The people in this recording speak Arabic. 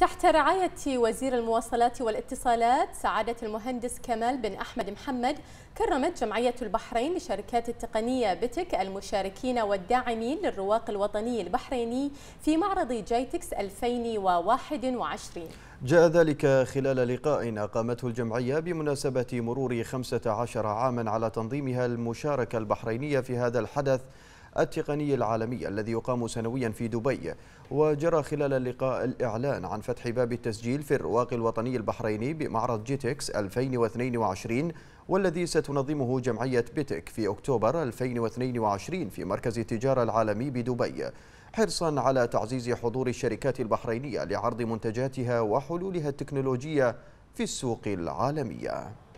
تحت رعاية وزير المواصلات والاتصالات سعادة المهندس كمال بن أحمد محمد كرمت جمعية البحرين لشركات التقنية بتك المشاركين والداعمين للرواق الوطني البحريني في معرض جايتكس 2021 جاء ذلك خلال لقاء أقامته الجمعية بمناسبة مرور 15 عاما على تنظيمها المشاركة البحرينية في هذا الحدث التقني العالمي الذي يقام سنويا في دبي وجرى خلال اللقاء الإعلان عن فتح باب التسجيل في الرواق الوطني البحريني بمعرض جيتكس 2022 والذي ستنظمه جمعية بيتك في أكتوبر 2022 في مركز التجارة العالمي بدبي حرصا على تعزيز حضور الشركات البحرينية لعرض منتجاتها وحلولها التكنولوجية في السوق العالمية